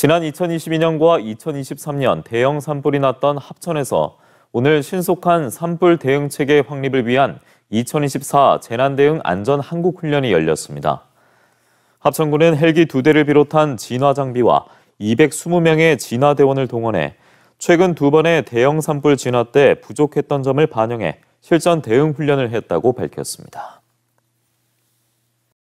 지난 2022년과 2023년 대형 산불이 났던 합천에서 오늘 신속한 산불 대응 체계 확립을 위한 2024 재난대응 안전 한국훈련이 열렸습니다. 합천군은 헬기 2대를 비롯한 진화 장비와 220명의 진화대원을 동원해 최근 두 번의 대형 산불 진화 때 부족했던 점을 반영해 실전 대응 훈련을 했다고 밝혔습니다.